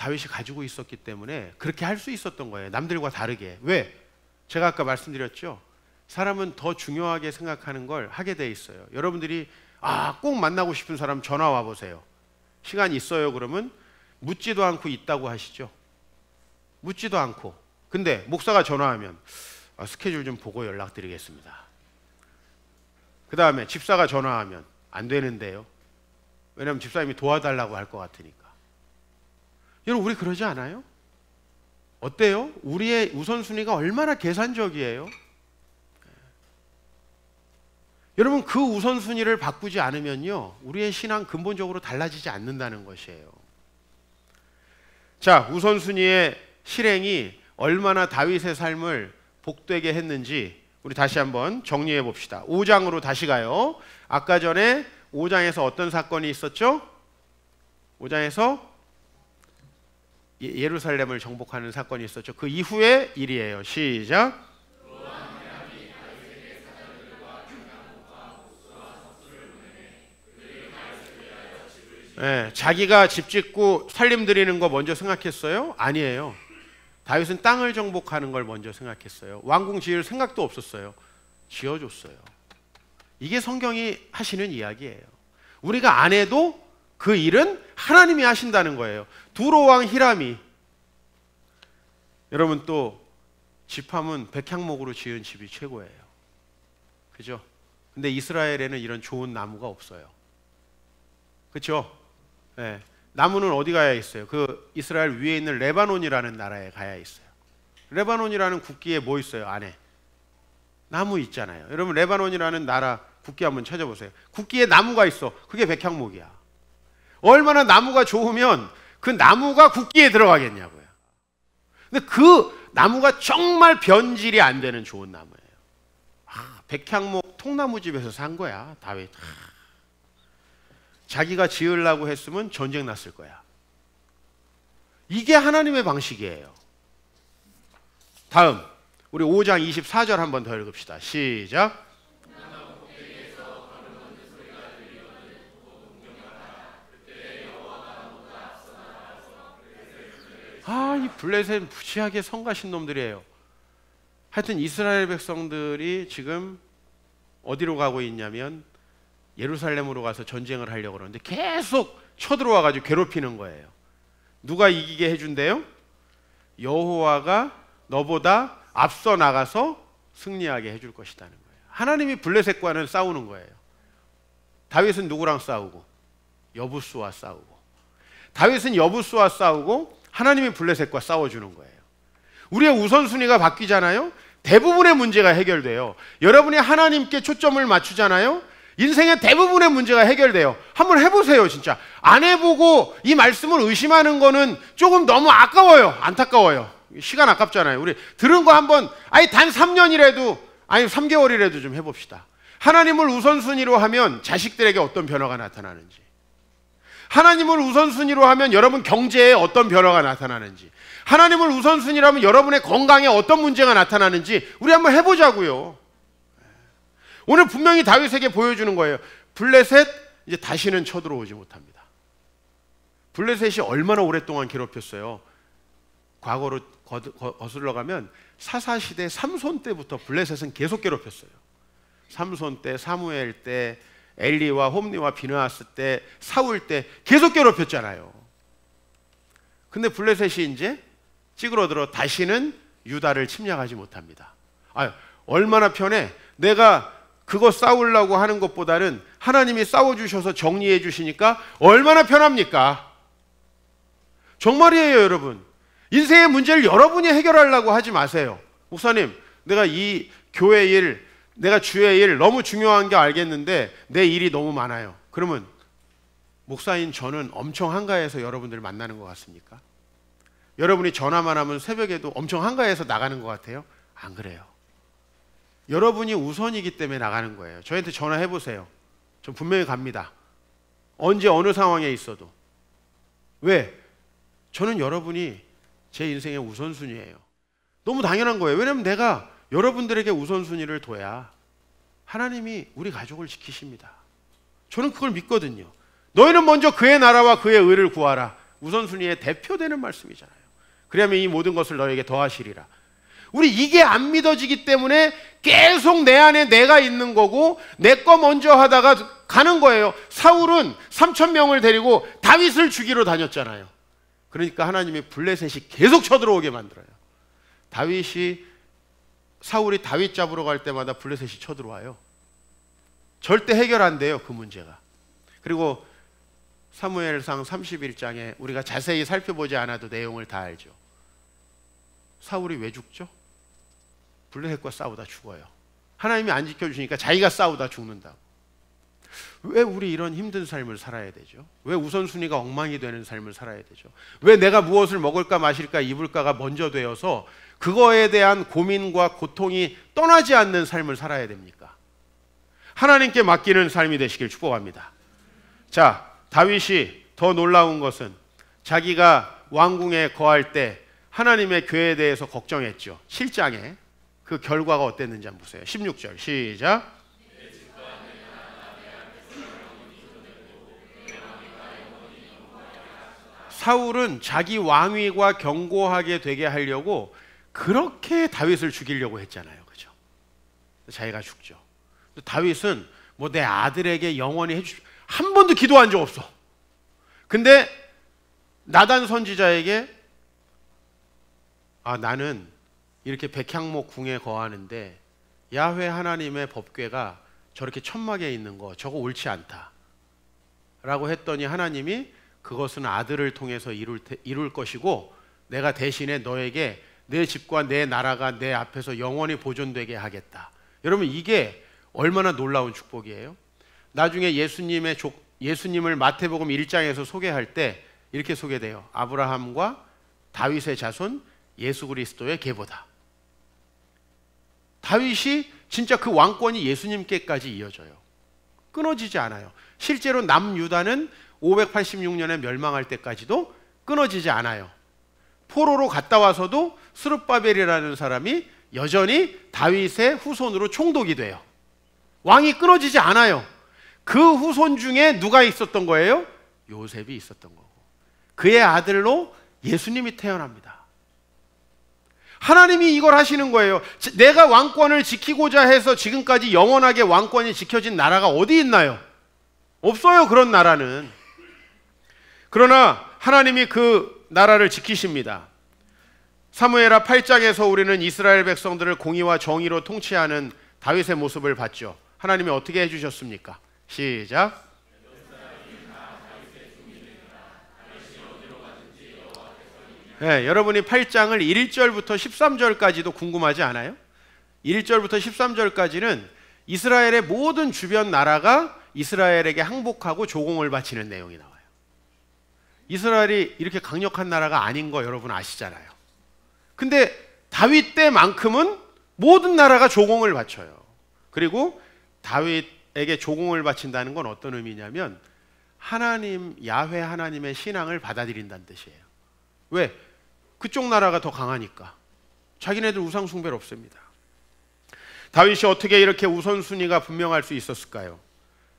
다윗이 가지고 있었기 때문에 그렇게 할 수 있었던 거예요. 남들과 다르게. 왜? 제가 아까 말씀드렸죠. 사람은 더 중요하게 생각하는 걸 하게 돼 있어요. 여러분들이 아, 꼭 만나고 싶은 사람 전화 와 보세요. 시간 있어요. 그러면 묻지도 않고 있다고 하시죠. 묻지도 않고. 근데 목사가 전화하면 아, 스케줄 좀 보고 연락드리겠습니다. 그 다음에 집사가 전화하면 안 되는데요. 왜냐하면 집사님이 도와달라고 할 것 같으니까. 여러분 우리 그러지 않아요? 어때요? 우리의 우선순위가 얼마나 계산적이에요? 여러분 그 우선순위를 바꾸지 않으면요 우리의 신앙 근본적으로 달라지지 않는다는 것이에요 자 우선순위의 실행이 얼마나 다윗의 삶을 복되게 했는지 우리 다시 한번 정리해 봅시다 5장으로 다시 가요 아까 전에 5장에서 어떤 사건이 있었죠? 5장에서 예, 예루살렘을 정복하는 사건이 있었죠. 그 이후의 일이에요. 시작. 예, 자기가 집 짓고 살림 드리는 거 먼저 생각했어요? 아니에요. 다윗은 땅을 정복하는 걸 먼저 생각했어요. 왕궁 지을 생각도 없었어요. 지어줬어요. 이게 성경이 하시는 이야기예요. 우리가 안 해도 그 일은 하나님이 하신다는 거예요. 두로 왕 히람이 여러분 또 집함은 백향목으로 지은 집이 최고예요. 그죠? 근데 이스라엘에는 이런 좋은 나무가 없어요. 그렇죠? 네. 나무는 어디 가야 있어요? 그 이스라엘 위에 있는 레바논이라는 나라에 가야 있어요. 레바논이라는 국기에 뭐 있어요? 안에 나무 있잖아요. 여러분 레바논이라는 나라 국기 한번 찾아보세요. 국기에 나무가 있어. 그게 백향목이야. 얼마나 나무가 좋으면 그 나무가 국기에 들어가겠냐고요. 근데 그 나무가 정말 변질이 안 되는 좋은 나무예요. 아, 백향목 통나무집에서 산 거야. 다윗. 아, 자기가 지으려고 했으면 전쟁 났을 거야. 이게 하나님의 방식이에요. 다음 우리 5장 24절 한 번 더 읽읍시다. 시작. 블레셋 무지하게 성가신 놈들이에요. 하여튼 이스라엘 백성들이 지금 어디로 가고 있냐면 예루살렘으로 가서 전쟁을 하려고 그러는데 계속 쳐들어와 가지고 괴롭히는 거예요. 누가 이기게 해 준대요? 여호와가 너보다 앞서 나가서 승리하게 해줄 것이다는 거예요. 하나님이 블레셋과는 싸우는 거예요. 다윗은 누구랑 싸우고 여부수와 싸우고 다윗은 여부수와 싸우고 하나님이 블레셋과 싸워주는 거예요. 우리의 우선순위가 바뀌잖아요. 대부분의 문제가 해결돼요. 여러분이 하나님께 초점을 맞추잖아요. 인생의 대부분의 문제가 해결돼요. 한번 해보세요, 진짜. 안 해보고 이 말씀을 의심하는 거는 조금 너무 아까워요. 안타까워요. 시간 아깝잖아요. 우리 들은 거 한번, 아니, 단 3년이라도, 아니, 3개월이라도 좀 해봅시다. 하나님을 우선순위로 하면 자식들에게 어떤 변화가 나타나는지. 하나님을 우선순위로 하면 여러분 경제에 어떤 변화가 나타나는지, 하나님을 우선순위로 하면 여러분의 건강에 어떤 문제가 나타나는지 우리 한번 해보자고요. 오늘 분명히 다윗에게 보여주는 거예요. 블레셋 이제 다시는 쳐들어오지 못합니다. 블레셋이 얼마나 오랫동안 괴롭혔어요. 과거로 거슬러 가면 사사 시대 삼손 때부터 블레셋은 계속 괴롭혔어요. 삼손 때, 사무엘 때, 엘리와 홈리와 비누아스 때 사울 때 계속 괴롭혔잖아요. 근데 블레셋이 이제 찌그러들어 다시는 유다를 침략하지 못합니다. 아, 얼마나 편해. 내가 그거 싸우려고 하는 것보다는 하나님이 싸워주셔서 정리해 주시니까 얼마나 편합니까? 정말이에요, 여러분. 인생의 문제를 여러분이 해결하려고 하지 마세요. 목사님, 내가 이 교회 일, 내가 주의 일 너무 중요한 게 알겠는데 내 일이 너무 많아요. 그러면 목사인 저는 엄청 한가해서 여러분들을 만나는 것 같습니까? 여러분이 전화만 하면 새벽에도 엄청 한가해서 나가는 것 같아요? 안 그래요. 여러분이 우선이기 때문에 나가는 거예요. 저한테 전화해 보세요. 전 분명히 갑니다. 언제 어느 상황에 있어도. 왜? 저는 여러분이 제 인생의 우선순위예요. 너무 당연한 거예요. 왜냐면 내가 여러분들에게 우선순위를 둬야 하나님이 우리 가족을 지키십니다. 저는 그걸 믿거든요. 너희는 먼저 그의 나라와 그의 의를 구하라. 우선순위에 대표되는 말씀이잖아요. 그러면 이 모든 것을 너에게 더하시리라. 우리 이게 안 믿어지기 때문에 계속 내 안에 내가 있는 거고 내 거 먼저 하다가 가는 거예요. 사울은 3천 명을 데리고 다윗을 죽이러 다녔잖아요. 그러니까 하나님이 블레셋이 계속 쳐들어오게 만들어요. 다윗이 사울이 다윗 잡으러 갈 때마다 블레셋이 쳐들어와요. 절대 해결 안 돼요, 그 문제가. 그리고 사무엘상 31장에 우리가 자세히 살펴보지 않아도 내용을 다 알죠. 사울이 왜 죽죠? 블레셋과 싸우다 죽어요. 하나님이 안 지켜주시니까 자기가 싸우다 죽는다고. 왜 우리 이런 힘든 삶을 살아야 되죠? 왜 우선순위가 엉망이 되는 삶을 살아야 되죠? 왜 내가 무엇을 먹을까 마실까 입을까가 먼저 되어서 그거에 대한 고민과 고통이 떠나지 않는 삶을 살아야 됩니까? 하나님께 맡기는 삶이 되시길 축복합니다. 자, 다윗이 더 놀라운 것은 자기가 왕궁에 거할 때 하나님의 교회에 대해서 걱정했죠. 7장에 그 결과가 어땠는지 한번 보세요. 16절 시작. 사울은 자기 왕위가 경고하게 되게 하려고 그렇게 다윗을 죽이려고 했잖아요. 그죠? 자기가 죽죠. 다윗은 뭐 내 아들에게 영원히 해주한 번도 기도한 적 없어. 근데 나단 선지자에게 아 나는 이렇게 백향목 궁에 거하는데 야훼 하나님의 법궤가 저렇게 천막에 있는 거 저거 옳지 않다. 라고 했더니 하나님이 그것은 아들을 통해서 이룰, 이룰 것이고 내가 대신에 너에게 내 집과 내 나라가 내 앞에서 영원히 보존되게 하겠다. 여러분 이게 얼마나 놀라운 축복이에요. 나중에 예수님의 조, 예수님을 마태복음 1장에서 소개할 때 이렇게 소개돼요. 아브라함과 다윗의 자손 예수 그리스도의 계보다. 다윗이 진짜 그 왕권이 예수님께까지 이어져요. 끊어지지 않아요. 실제로 남유다는 586년에 멸망할 때까지도 끊어지지 않아요. 포로로 갔다 와서도 스룹바벨이라는 사람이 여전히 다윗의 후손으로 총독이 돼요. 왕이 끊어지지 않아요. 그 후손 중에 누가 있었던 거예요? 요셉이 있었던 거고. 그의 아들로 예수님이 태어납니다. 하나님이 이걸 하시는 거예요. 내가 왕권을 지키고자 해서 지금까지 영원하게 왕권이 지켜진 나라가 어디 있나요? 없어요, 그런 나라는. 그러나 하나님이 그 나라를 지키십니다. 사무엘하 8장에서 우리는 이스라엘 백성들을 공의와 정의로 통치하는 다윗의 모습을 봤죠. 하나님이 어떻게 해주셨습니까? 시작. 네, 여러분이 8장을 1절부터 13절까지도 궁금하지 않아요? 1절부터 13절까지는 이스라엘의 모든 주변 나라가 이스라엘에게 항복하고 조공을 바치는 내용이 나와요. 이스라엘이 이렇게 강력한 나라가 아닌 거 여러분 아시잖아요. 근데 다윗 때만큼은 모든 나라가 조공을 바쳐요. 그리고 다윗에게 조공을 바친다는 건 어떤 의미냐면 하나님 야훼 하나님의 신앙을 받아들인다는 뜻이에요. 왜? 그쪽 나라가 더 강하니까. 자기네들 우상 숭배를 없습니다. 다윗이 어떻게 이렇게 우선순위가 분명할 수 있었을까요?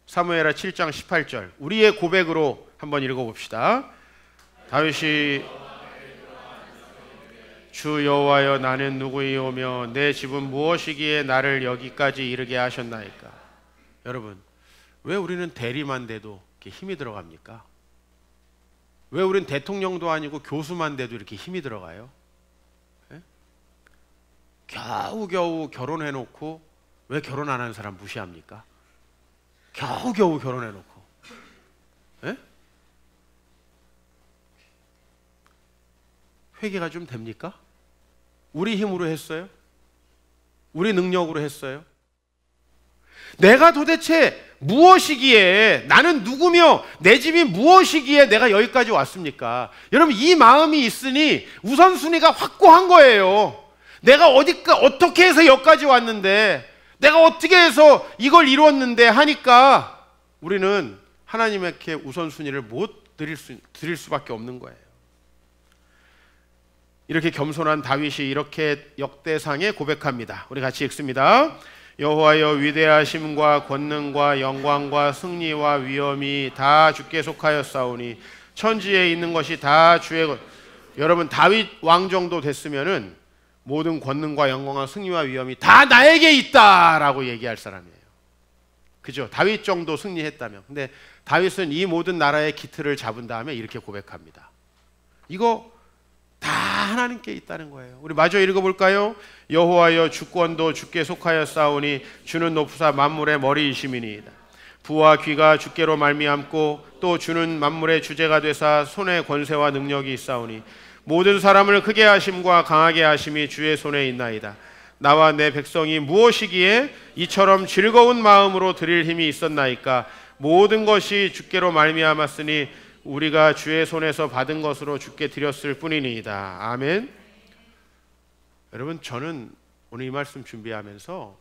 사무엘하 7장 18절. 우리의 고백으로 한번 읽어 봅시다. 다윗이 주 여호와여 나는 누구이오며 내 집은 무엇이기에 나를 여기까지 이르게 하셨나이까 여러분 왜 우리는 대리만 돼도 이렇게 힘이 들어갑니까? 왜 우린 대통령도 아니고 교수만 돼도 이렇게 힘이 들어가요? 네? 겨우겨우 결혼해놓고 왜 결혼 안 하는 사람 무시합니까? 겨우겨우 결혼해놓고 회개가 좀 됩니까? 우리 힘으로 했어요? 우리 능력으로 했어요? 내가 도대체 무엇이기에 나는 누구며 내 집이 무엇이기에 내가 여기까지 왔습니까? 여러분 이 마음이 있으니 우선순위가 확고한 거예요. 내가 어디 어떻게 해서 여기까지 왔는데 내가 어떻게 해서 이걸 이루었는데 하니까 우리는 하나님에게 우선순위를 못 드릴 수 드릴 수밖에 없는 거예요. 이렇게 겸손한 다윗이 이렇게 역대상에 고백합니다. 우리 같이 읽습니다. 여호와여 위대하심과 권능과 영광과 승리와 위엄이 다 주께 속하였사오니 천지에 있는 것이 다 주의 것. 여러분 다윗 왕 정도 됐으면은 모든 권능과 영광과 승리와 위엄이 다 나에게 있다라고 얘기할 사람이에요. 그죠? 다윗 정도 승리했다면. 근데 다윗은 이 모든 나라의 기틀을 잡은 다음에 이렇게 고백합니다. 이거 다 하나님께 있다는 거예요. 우리 마저 읽어볼까요? 여호와여 주권도 주께 속하여 싸우니 주는 높사 만물의 머리이심이니이다. 부와 귀가 주께로 말미암고 또 주는 만물의 주제가 되사 손의 권세와 능력이 있사오니 모든 사람을 크게 하심과 강하게 하심이 주의 손에 있나이다. 나와 내 백성이 무엇이기에 이처럼 즐거운 마음으로 드릴 힘이 있었나이까 모든 것이 주께로 말미암았으니 우리가 주의 손에서 받은 것으로 주께 드렸을 뿐이니이다. 아멘. 여러분 저는 오늘 이 말씀 준비하면서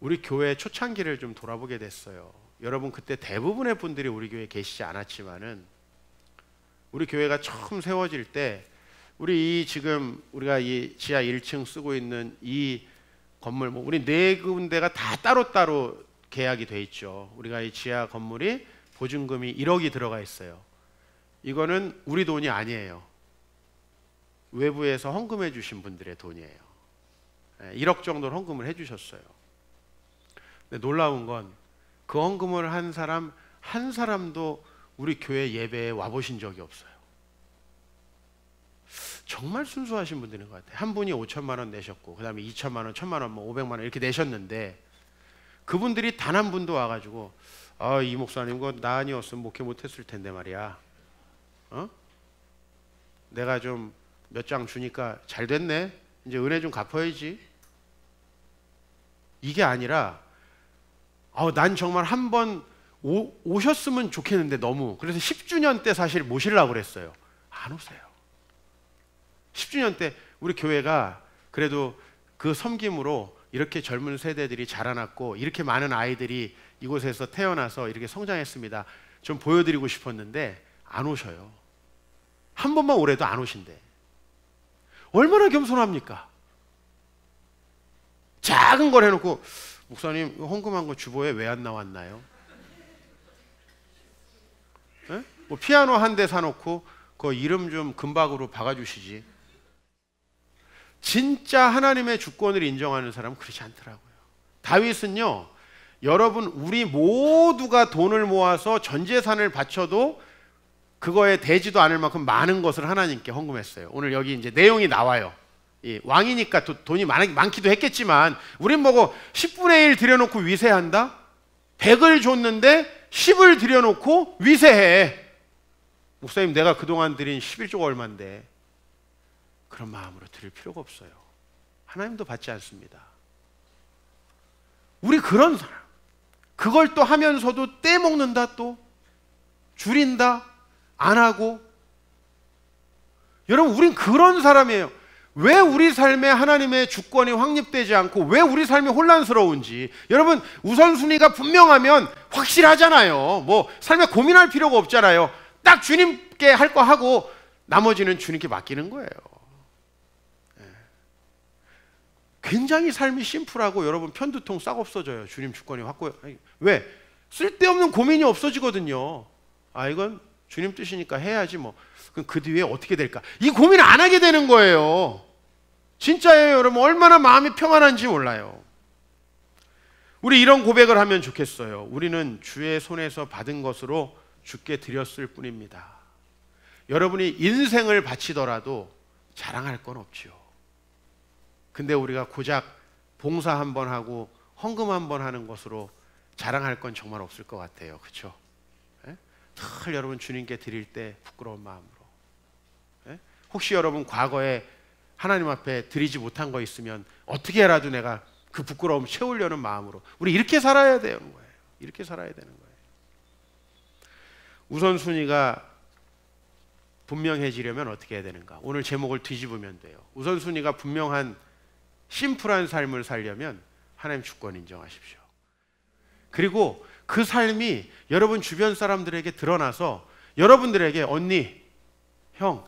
우리 교회 초창기를 좀 돌아보게 됐어요. 여러분 그때 대부분의 분들이 우리 교회에 계시지 않았지만은 우리 교회가 처음 세워질 때 우리 이 지금 우리가 이 지하 1층 쓰고 있는 이 건물 뭐 우리 네 군데가 다 따로따로 계약이 돼 있죠. 우리가 이 지하 건물이 보증금이 1억이 들어가 있어요. 이거는 우리 돈이 아니에요. 외부에서 헌금해 주신 분들의 돈이에요. 1억 예, 정도를 헌금을 해 주셨어요. 근데 놀라운 건 그 헌금을 한 사람 한 사람도 우리 교회 예배에 와 보신 적이 없어요. 정말 순수하신 분들인 것 같아요. 한 분이 5천만 원 내셨고 그다음에 2천만 원, 1천만 원, 뭐 500만 원 이렇게 내셨는데 그분들이 단 한 분도 와 가지고 아이 목사님 그거 나 아니었으면 목회 못했을 텐데 말이야 어? 내가 좀 몇 장 주니까 잘 됐네 이제 은혜 좀 갚아야지 이게 아니라 아우 난 정말 한 번 오셨으면 좋겠는데 너무 그래서 10주년 때 사실 모시려고 그랬어요 안 오세요 10주년 때 우리 교회가 그래도 그 섬김으로 이렇게 젊은 세대들이 자라났고 이렇게 많은 아이들이 이곳에서 태어나서 이렇게 성장했습니다. 좀 보여드리고 싶었는데 안 오셔요. 한 번만 오래도 안 오신대. 얼마나 겸손합니까? 작은 걸 해놓고 목사님 헌금한 거 주보에 왜 안 나왔나요? 에? 뭐 피아노 한 대 사놓고 그 이름 좀 금박으로 박아주시지. 진짜 하나님의 주권을 인정하는 사람은 그렇지 않더라고요. 다윗은요 여러분 우리 모두가 돈을 모아서 전 재산을 바쳐도 그거에 대지도 않을 만큼 많은 것을 하나님께 헌금했어요. 오늘 여기 이제 내용이 나와요. 예, 왕이니까 도, 돈이 많, 많기도 했겠지만 우린 뭐고 10분의 1 들여놓고 위세한다? 100을 줬는데 10을 들여놓고 위세해. 목사님 내가 그동안 드린 11조가 얼만데 그런 마음으로 드릴 필요가 없어요. 하나님도 받지 않습니다. 우리 그런 사람. 그걸 또 하면서도 떼먹는다 또 줄인다 안 하고 여러분 우린 그런 사람이에요. 왜 우리 삶에 하나님의 주권이 확립되지 않고 왜 우리 삶이 혼란스러운지 여러분 우선순위가 분명하면 확실하잖아요. 뭐 삶에 고민할 필요가 없잖아요. 딱 주님께 할 거 하고 나머지는 주님께 맡기는 거예요. 굉장히 삶이 심플하고 여러분 편두통 싹 없어져요. 주님 주권이 확고해. 왜? 쓸데없는 고민이 없어지거든요. 아 이건 주님 뜻이니까 해야지 뭐. 그럼 그 뒤에 어떻게 될까? 이 고민 안 하게 되는 거예요. 진짜예요, 여러분. 얼마나 마음이 평안한지 몰라요. 우리 이런 고백을 하면 좋겠어요. 우리는 주의 손에서 받은 것으로 주께 드렸을 뿐입니다. 여러분이 인생을 바치더라도 자랑할 건 없지요. 근데 우리가 고작 봉사 한 번 하고 헌금 한 번 하는 것으로 자랑할 건 정말 없을 것 같아요. 그렇죠? 예? 늘 여러분 주님께 드릴 때 부끄러운 마음으로. 예? 혹시 여러분 과거에 하나님 앞에 드리지 못한 거 있으면 어떻게라도 내가 그 부끄러움 채우려는 마음으로 우리 이렇게 살아야 되는 거예요. 이렇게 살아야 되는 거예요. 우선순위가 분명해지려면 어떻게 해야 되는가? 오늘 제목을 뒤집으면 돼요. 우선순위가 분명한 심플한 삶을 살려면 하나님 주권 인정하십시오. 그리고 그 삶이 여러분 주변 사람들에게 드러나서 여러분들에게 언니, 형,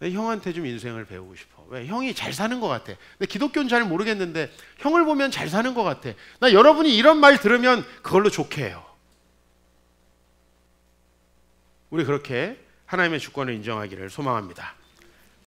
형한테 좀 인생을 배우고 싶어. 왜? 형이 잘 사는 것 같아. 근데 기독교는 잘 모르겠는데 형을 보면 잘 사는 것 같아. 나 여러분이 이런 말 들으면 그걸로 좋게 해요. 우리 그렇게 하나님의 주권을 인정하기를 소망합니다.